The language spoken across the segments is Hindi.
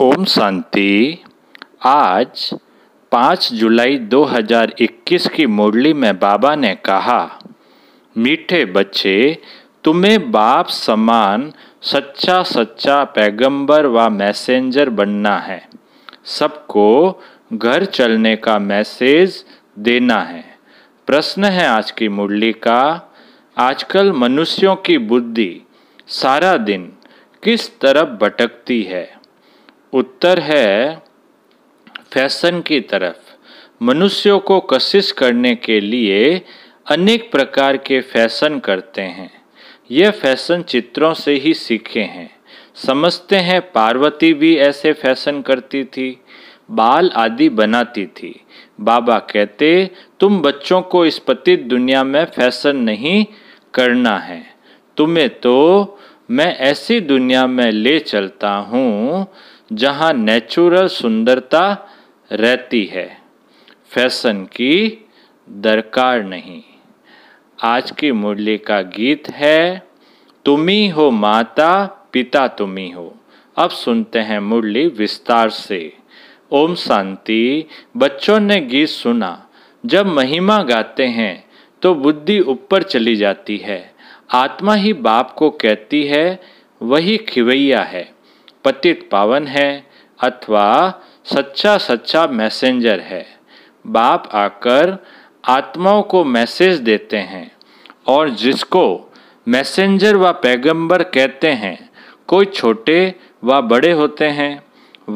ओम शांति आज 5 जुलाई 2021 की मुरली में बाबा ने कहा मीठे बच्चे तुम्हें बाप समान सच्चा सच्चा पैगंबर व मैसेंजर बनना है सबको घर चलने का मैसेज देना है प्रश्न है आज की मुरली का आजकल मनुष्यों की बुद्धि सारा दिन किस तरफ भटकती है उत्तर है फैशन की तरफ मनुष्यों को कशिश करने के लिए अनेक प्रकार के फैशन करते हैं यह फैशन चित्रों से ही सीखे हैं समझते हैं पार्वती भी ऐसे फैशन करती थी बाल आदि बनाती थी बाबा कहते तुम बच्चों को इस पतित दुनिया में फैशन नहीं करना है तुम्हें तो मैं ऐसी दुनिया में ले चलता हूँ जहाँ नेचुरल सुंदरता रहती है फैशन की दरकार नहीं आज की मुरली का गीत है तुम ही हो माता पिता तुम ही हो अब सुनते हैं मुरली विस्तार से ओम शांति बच्चों ने गीत सुना जब महिमा गाते हैं तो बुद्धि ऊपर चली जाती है आत्मा ही बाप को कहती है वही खिवैया है पतित पावन है अथवा सच्चा सच्चा मैसेंजर है बाप आकर आत्माओं को मैसेज देते हैं और जिसको मैसेंजर व पैगंबर कहते हैं कोई छोटे व बड़े होते हैं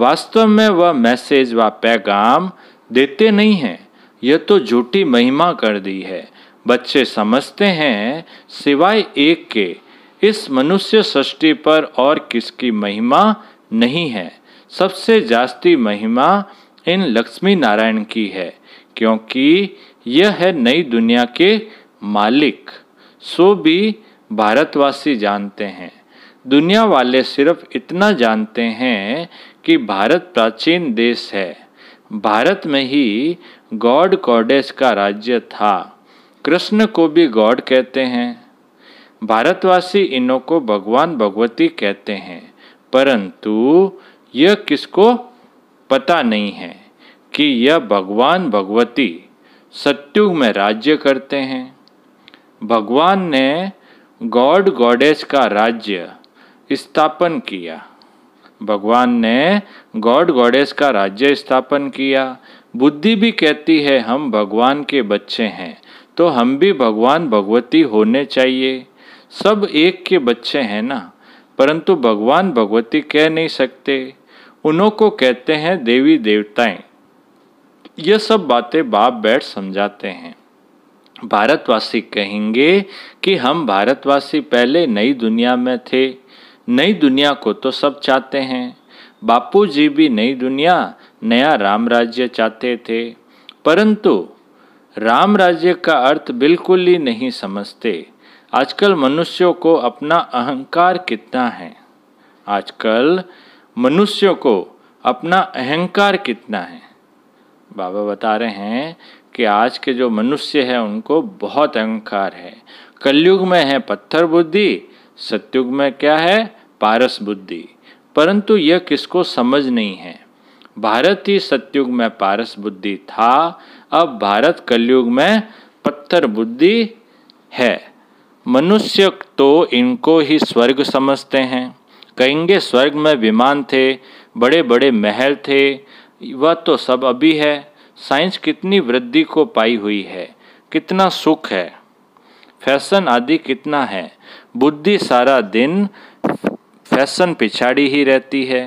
वास्तव में वह वा मैसेज व पैगाम देते नहीं हैं यह तो झूठी महिमा कर दी है बच्चे समझते हैं सिवाय एक के इस मनुष्य सृष्टि पर और किसकी महिमा नहीं है सबसे जास्ती महिमा इन लक्ष्मी नारायण की है क्योंकि यह है नई दुनिया के मालिक सो भी भारतवासी जानते हैं दुनिया वाले सिर्फ इतना जानते हैं कि भारत प्राचीन देश है भारत में ही गॉड गॉडेस का राज्य था कृष्ण को भी गॉड कहते हैं भारतवासी इन्हों को भगवान भगवती कहते हैं परंतु यह किसको पता नहीं है कि यह भगवान भगवती सत्युग में राज्य करते हैं भगवान ने गॉड गॉडेस का राज्य स्थापन किया भगवान ने गॉड गॉडेस का राज्य स्थापन किया बुद्धि भी कहती है हम भगवान के बच्चे हैं तो हम भी भगवान भगवती होने चाहिए सब एक के बच्चे हैं ना परंतु भगवान भगवती कह नहीं सकते उन्हों को कहते हैं देवी देवताएं यह सब बातें बाप बैठ समझाते हैं भारतवासी कहेंगे कि हम भारतवासी पहले नई दुनिया में थे नई दुनिया को तो सब चाहते हैं बापू जी भी नई दुनिया नया राम राज्य चाहते थे परंतु राम राज्य का अर्थ बिल्कुल ही नहीं समझते आजकल मनुष्यों को अपना अहंकार कितना है आजकल मनुष्यों को अपना अहंकार कितना है बाबा बता रहे हैं कि आज के जो मनुष्य है उनको बहुत अहंकार है कलयुग में है पत्थर बुद्धि सत्युग में क्या है पारस बुद्धि परंतु यह किसको समझ नहीं है भारत ही सत्युग में पारस बुद्धि था अब भारत कलयुग में पत्थर बुद्धि है मनुष्य तो इनको ही स्वर्ग समझते हैं कहेंगे स्वर्ग में विमान थे बड़े बड़े महल थे वह तो सब अभी है साइंस कितनी वृद्धि को पाई हुई है कितना सुख है फैशन आदि कितना है बुद्धि सारा दिन फैशन पिछाड़ी ही रहती है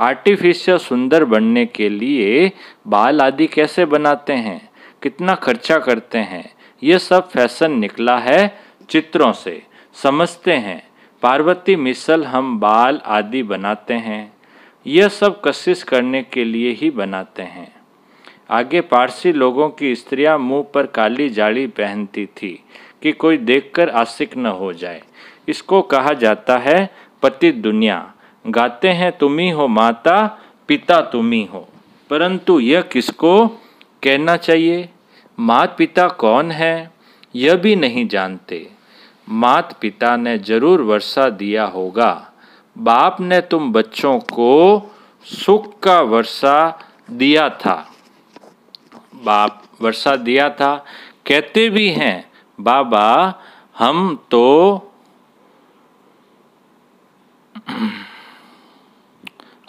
आर्टिफिशियल सुंदर बनने के लिए बाल आदि कैसे बनाते हैं कितना खर्चा करते हैं ये सब फैशन निकला है चित्रों से समझते हैं पार्वती मिसल हम बाल आदि बनाते हैं यह सब कशिश करने के लिए ही बनाते हैं आगे पारसी लोगों की स्त्रियां मुंह पर काली जाली पहनती थी कि कोई देखकर आशिक न हो जाए इसको कहा जाता है पति दुनिया गाते हैं तुम ही हो माता पिता तुम ही हो परंतु यह किसको कहना चाहिए मात पिता कौन है यह भी नहीं जानते मात पिता ने जरूर वर्षा दिया होगा बाप ने तुम बच्चों को सुख का वर्षा दिया था बाप वर्षा दिया था कहते भी हैं बाबा हम तो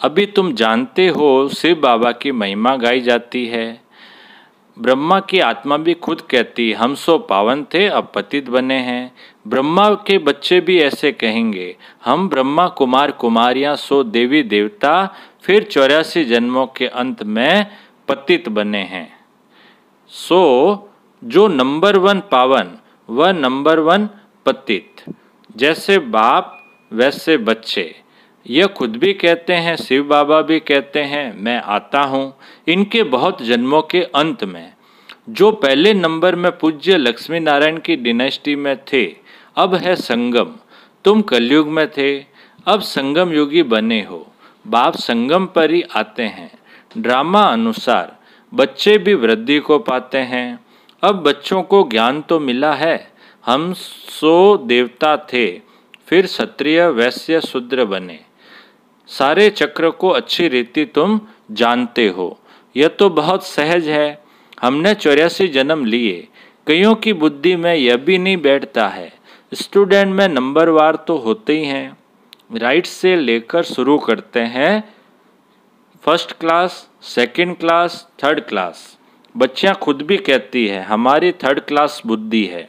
अभी तुम जानते हो शिव बाबा की महिमा गाई जाती है ब्रह्मा की आत्मा भी खुद कहती हम सो पावन थे अब पतित बने हैं ब्रह्मा के बच्चे भी ऐसे कहेंगे हम ब्रह्मा कुमार कुमारियां सो देवी देवता फिर चौरासी जन्मों के अंत में पतित बने हैं सो जो नंबर वन पावन वह नंबर वन पतित जैसे बाप वैसे बच्चे यह खुद भी कहते हैं शिव बाबा भी कहते हैं मैं आता हूँ इनके बहुत जन्मों के अंत में जो पहले नंबर में पूज्य लक्ष्मी नारायण की डिनेस्टी में थे अब है संगम तुम कलयुग में थे अब संगम योगी बने हो बाप संगम पर ही आते हैं ड्रामा अनुसार बच्चे भी वृद्धि को पाते हैं अब बच्चों को ज्ञान तो मिला है हम सो देवता थे फिर क्षत्रिय वैश्य शूद्र बने सारे चक्र को अच्छी रीति तुम जानते हो यह तो बहुत सहज है हमने चौरासी जन्म लिए कईयों की बुद्धि में यह भी नहीं बैठता है स्टूडेंट में नंबर वार तो होते ही हैं राइट से लेकर शुरू करते हैं first class second class third class बच्चियाँ खुद भी कहती है हमारी थर्ड क्लास बुद्धि है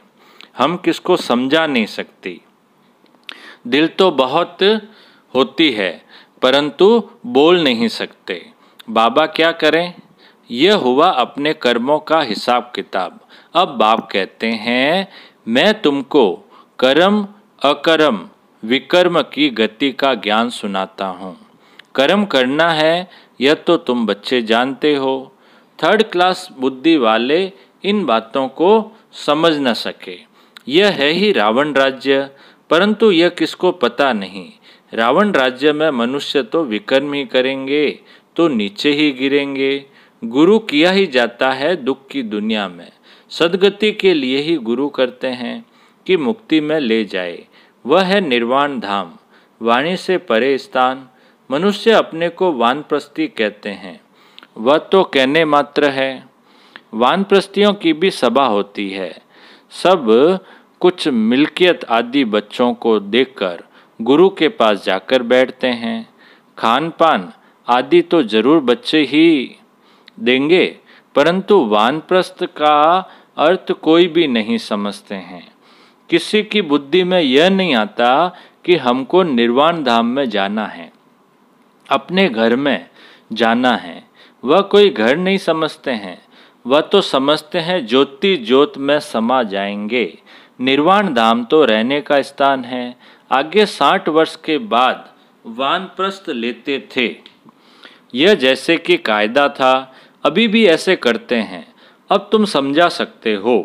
हम किसको समझा नहीं सकती दिल तो बहुत होती है परंतु बोल नहीं सकते बाबा क्या करें यह हुआ अपने कर्मों का हिसाब किताब अब बाप कहते हैं मैं तुमको कर्म अकर्म विकर्म की गति का ज्ञान सुनाता हूँ कर्म करना है यह तो तुम बच्चे जानते हो थर्ड क्लास बुद्धि वाले इन बातों को समझ न सके यह है ही रावण राज्य परंतु यह किसको पता नहीं रावण राज्य में मनुष्य तो विकर्म ही करेंगे तो नीचे ही गिरेंगे गुरु किया ही जाता है दुख की दुनिया में सदगति के लिए ही गुरु करते हैं की मुक्ति में ले जाए वह है निर्वाण धाम वाणी से परे स्थान मनुष्य अपने को वानप्रस्थी कहते हैं वह तो कहने मात्र है वानप्रस्थियों की भी सभा होती है सब कुछ मिल्कियत आदि बच्चों को देखकर गुरु के पास जाकर बैठते हैं खान पान आदि तो जरूर बच्चे ही देंगे परंतु वानप्रस्थ का अर्थ कोई भी नहीं समझते हैं किसी की बुद्धि में यह नहीं आता कि हमको निर्वाण धाम में जाना है अपने घर में जाना है वह कोई घर नहीं समझते हैं वह तो समझते हैं ज्योति ज्योत में समा जाएंगे निर्वाण धाम तो रहने का स्थान है आगे साठ वर्ष के बाद वानप्रस्थ लेते थे यह जैसे कि कायदा था अभी भी ऐसे करते हैं अब तुम समझा सकते हो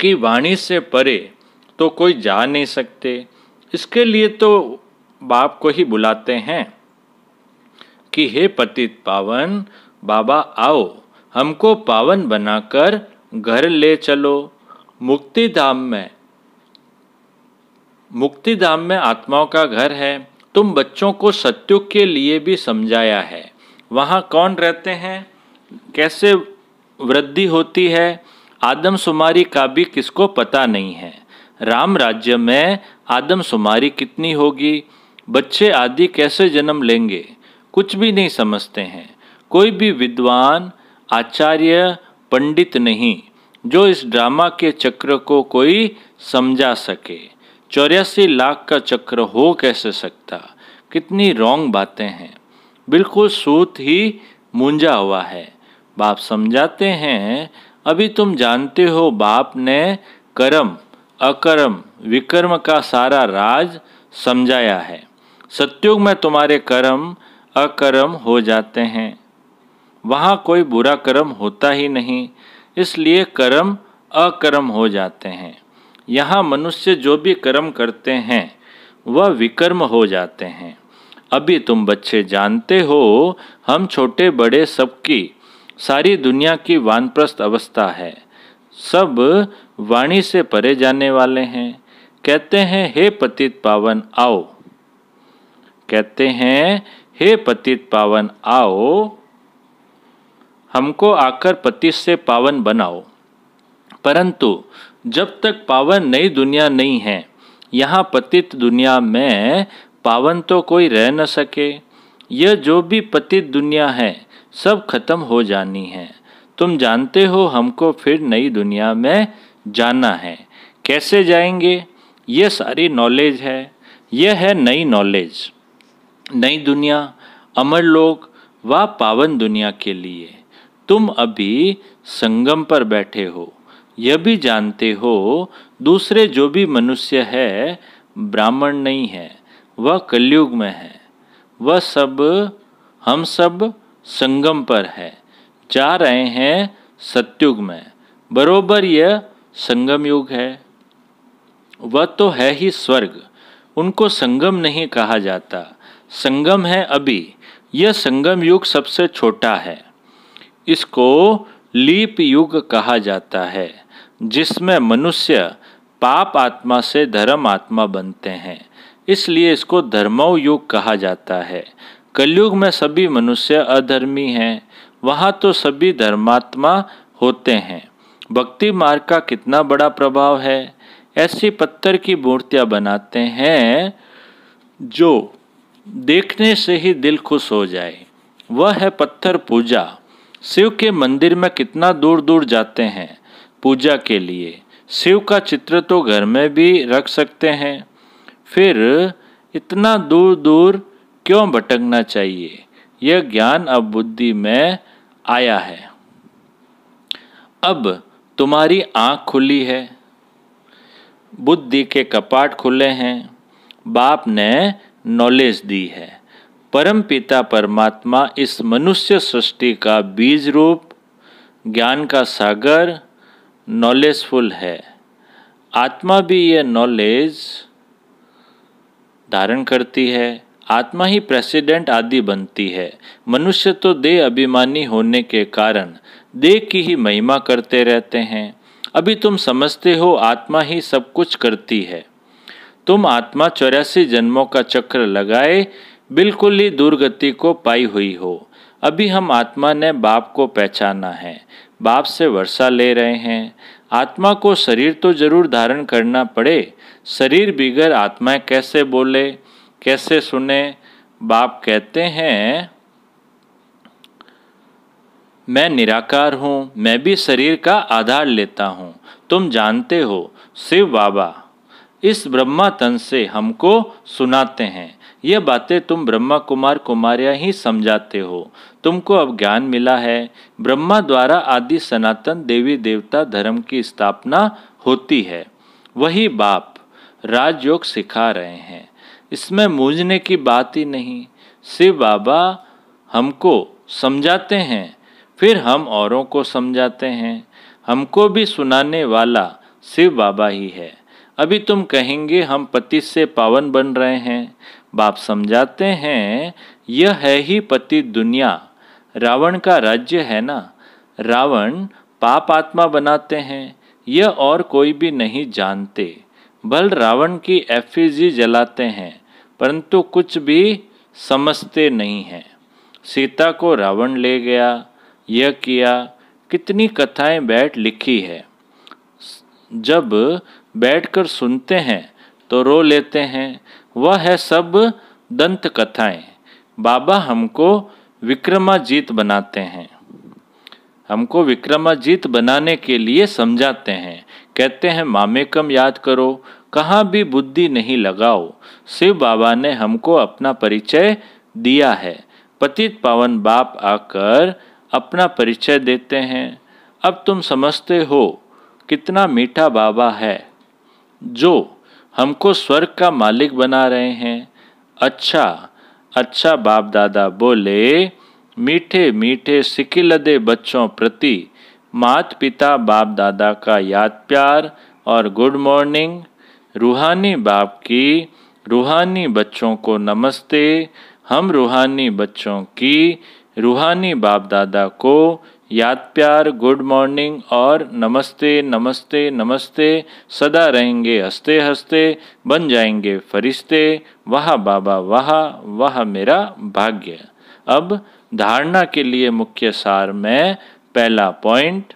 की वाणी से परे तो कोई जा नहीं सकते इसके लिए तो बाप को ही बुलाते हैं कि हे पतित पावन बाबा आओ हमको पावन बनाकर घर ले चलो मुक्ति धाम में मुक्ति धाम में आत्माओं का घर है तुम बच्चों को सत्यु के लिए भी समझाया है वहाँ कौन रहते हैं कैसे वृद्धि होती है आदमशुमारी का भी किसको पता नहीं है राम राज्य में आदमशुमारी कितनी होगी बच्चे आदि कैसे जन्म लेंगे कुछ भी नहीं समझते हैं कोई भी विद्वान आचार्य पंडित नहीं जो इस ड्रामा के चक्र को कोई समझा सके चौरासी लाख का चक्र हो कैसे सकता कितनी रॉन्ग बातें हैं बिल्कुल सूत ही मूंजा हुआ है बाप समझाते हैं अभी तुम जानते हो बाप ने कर्म अकर्म विकर्म का सारा राज समझाया है सत्युग में तुम्हारे कर्म अकर्म हो जाते हैं वहाँ कोई बुरा कर्म होता ही नहीं इसलिए कर्म अकर्म हो जाते हैं यहाँ मनुष्य जो भी कर्म करते हैं वह विकर्म हो जाते हैं अभी तुम बच्चे जानते हो हम छोटे बड़े सबकी सारी दुनिया की वानप्रस्थ अवस्था है सब वाणी से परे जाने वाले हैं कहते हैं हे पतित पावन आओ कहते हैं हे पतित पावन आओ हमको आकर पतित से पावन बनाओ परंतु जब तक पावन नई दुनिया नहीं है यहाँ पतित दुनिया में पावन तो कोई रह न सके यह जो भी पतित दुनिया है सब खत्म हो जानी है तुम जानते हो हमको फिर नई दुनिया में जाना है कैसे जाएंगे ये सारी नॉलेज है यह है नई नॉलेज नई दुनिया अमर लोक व पावन दुनिया के लिए तुम अभी संगम पर बैठे हो यह भी जानते हो दूसरे जो भी मनुष्य है ब्राह्मण नहीं है वह कलयुग में है वह सब हम सब संगम पर है जा रहे हैं सत्युग में बरोबर यह संगम युग है वह तो है ही स्वर्ग उनको संगम नहीं कहा जाता संगम है अभी यह संगम युग सबसे छोटा है इसको लीप युग कहा जाता है जिसमें मनुष्य पाप आत्मा से धर्म आत्मा बनते हैं इसलिए इसको धर्मो युग कहा जाता है कलयुग में सभी मनुष्य अधर्मी हैं वहाँ तो सभी धर्मात्मा होते हैं भक्ति मार्ग का कितना बड़ा प्रभाव है ऐसी पत्थर की मूर्तियाँ बनाते हैं जो देखने से ही दिल खुश हो जाए वह है पत्थर पूजा शिव के मंदिर में कितना दूर दूर जाते हैं पूजा के लिए शिव का चित्र तो घर में भी रख सकते हैं फिर इतना दूर दूर क्यों भटकना चाहिए यह ज्ञान अब बुद्धि में आया है अब तुम्हारी आंख खुली है बुद्धि के कपाट खुले हैं बाप ने नॉलेज दी है परम पिता परमात्मा इस मनुष्य सृष्टि का बीज रूप ज्ञान का सागर नॉलेजफुल है आत्मा भी यह नॉलेज धारण करती है आत्मा ही प्रेसिडेंट आदि बनती है मनुष्य तो देह अभिमानी होने के कारण देह की ही महिमा करते रहते हैं अभी तुम समझते हो आत्मा ही सब कुछ करती है तुम आत्मा चौरासी जन्मों का चक्र लगाए बिल्कुल ही दुर्गति को पाई हुई हो अभी हम आत्मा ने बाप को पहचाना है बाप से वर्षा ले रहे हैं आत्मा को शरीर तो जरूर धारण करना पड़े शरीर बिगड़ आत्माएँ कैसे बोले कैसे सुने बाप कहते हैं मैं निराकार हूँ मैं भी शरीर का आधार लेता हूँ तुम जानते हो शिव बाबा इस ब्रह्मा तन से हमको सुनाते हैं ये बातें तुम ब्रह्मा कुमार कुमारिया ही समझाते हो तुमको अब ज्ञान मिला है ब्रह्मा द्वारा आदि सनातन देवी देवता धर्म की स्थापना होती है वही बाप राजयोग सिखा रहे हैं इसमें मूझने की बात ही नहीं शिव बाबा हमको समझाते हैं फिर हम औरों को समझाते हैं हमको भी सुनाने वाला शिव बाबा ही है अभी तुम कहेंगे हम पति से पावन बन रहे हैं बाप समझाते हैं यह है ही पति दुनिया रावण का राज्य है ना रावण पाप आत्मा बनाते हैं यह और कोई भी नहीं जानते बल रावण की एफिजी जलाते हैं परंतु कुछ भी समझते नहीं हैं सीता को रावण ले गया यह किया कितनी कथाएं बैठ लिखी है जब बैठकर सुनते हैं तो रो लेते हैं वह है सब दंत कथाएं बाबा हमको विक्रमाजीत बनाते हैं हमको विक्रमाजीत बनाने के लिए समझाते हैं कहते हैं मामेकम याद करो कहाँ भी बुद्धि नहीं लगाओ शिव बाबा ने हमको अपना परिचय दिया है पतित पावन बाप आकर अपना परिचय देते हैं अब तुम समझते हो कितना मीठा बाबा है जो हमको स्वर्ग का मालिक बना रहे हैं अच्छा अच्छा बाप दादा बोले मीठे मीठे सिकिलदे बच्चों प्रति मात पिता बाप दादा का याद प्यार और गुड मॉर्निंग रूहानी बाप की रूहानी बच्चों को नमस्ते हम रूहानी बच्चों की रूहानी बाप दादा को याद प्यार गुड मॉर्निंग और नमस्ते नमस्ते नमस्ते सदा रहेंगे हंसते हंसते बन जाएंगे फरिश्ते वाह बाबा वाह वाह मेरा भाग्य अब धारणा के लिए मुख्य सार में पहला पॉइंट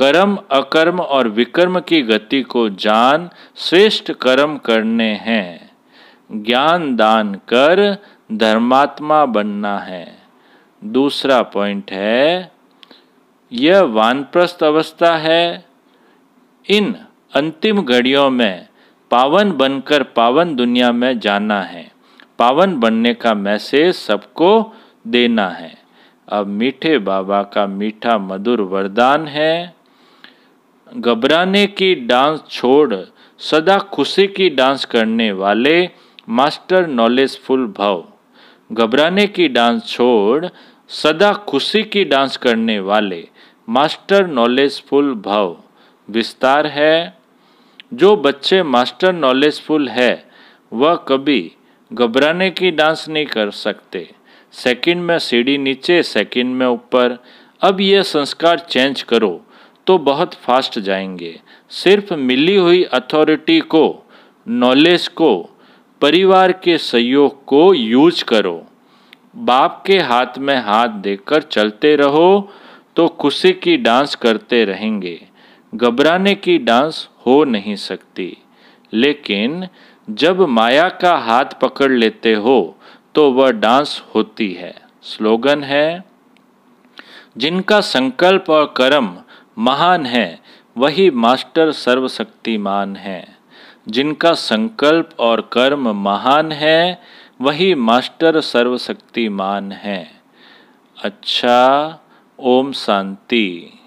कर्म अकर्म और विकर्म की गति को जान श्रेष्ठ कर्म करने हैं ज्ञान दान कर धर्मात्मा बनना है दूसरा पॉइंट है यह वानप्रस्थ अवस्था है इन अंतिम घड़ियों में पावन बनकर पावन दुनिया में जाना है पावन बनने का मैसेज सबको देना है अब मीठे बाबा का मीठा मधुर वरदान है घबराने की डांस छोड़ सदा खुशी की डांस करने वाले मास्टर नॉलेजफुल भाव घबराने की डांस छोड़ सदा खुशी की डांस करने वाले मास्टर नॉलेजफुल भाव विस्तार है जो बच्चे मास्टर नॉलेजफुल है वह कभी घबराने की डांस नहीं कर सकते सेकंड में सीढ़ी नीचे सेकंड में ऊपर अब यह संस्कार चेंज करो तो बहुत फास्ट जाएंगे सिर्फ मिली हुई अथॉरिटी को नॉलेज को परिवार के सहयोग को यूज करो बाप के हाथ में हाथ देकर चलते रहो तो खुशी की डांस करते रहेंगे घबराने की डांस हो नहीं सकती लेकिन जब माया का हाथ पकड़ लेते हो तो वह डांस होती है स्लोगन है जिनका संकल्प और कर्म महान है वही मास्टर सर्वशक्तिमान है जिनका संकल्प और कर्म महान है वही मास्टर सर्वशक्तिमान है अच्छा ओम शांति